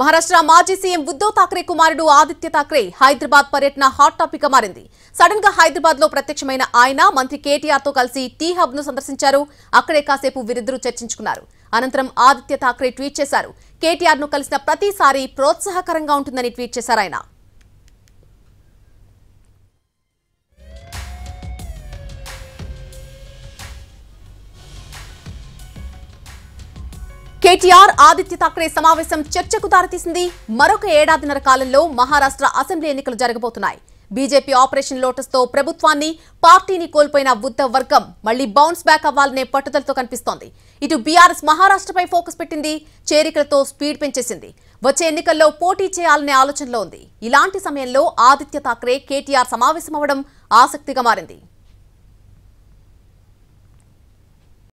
మహారాష్ట్ర మాజీ సీఎం ఉద్దవ్ థాక్రే కుమారుడు ఆదిత్య థాక్రే హైదరాబాద్ పర్యటన హాట్ టాపిక్ గా మారింది సడన్ గా హైదరాబాద్ లో ప్రత్యక్షమైన ఆయన మంత్రి కేటీఆర్ తో కలిసి టీ హబ్ ను సందర్శించారు అక్కడే కాసేపు వీరిద్దరూ చర్చించుకున్నారు అనంతరం ఆదిత్య థాక్రే ట్వీట్ చేశారు కేటీఆర్ ను కలిసిన ప్రతిసారి ప్రోత్సాహకరంగా ఉంటుందని ట్వీట్ చేశారు ఆయన కేటీఆర్ ఆదిత్య థాక్రే సమావేశం చర్చకు దారితీసింది మరొక ఏడాదిన్నర కాలంలో మహారాష్ట్ర అసెంబ్లీ ఎన్నికలు జరగబోతున్నాయి బీజేపీ ఆపరేషన్ లోటస్ తో ప్రభుత్వాన్ని పార్టీని కోల్పోయిన ఉద్దవ్ వర్గం మళ్లీ బౌన్స్ బ్యాక్ అవ్వాలనే పట్టుదలతో కనిపిస్తోంది ఇటు బీఆర్ఎస్ మహారాష్ట్రపై ఫోకస్ పెట్టింది చేరికలతో స్పీడ్ పెంచేసింది వచ్చే ఎన్నికల్లో పోటీ చేయాలనే ఆలోచనలో ఉంది ఇలాంటి సమయంలో ఆదిత్య థాక్రే కేటీఆర్ సమావేశమవడం ఆసక్తిగా మారింది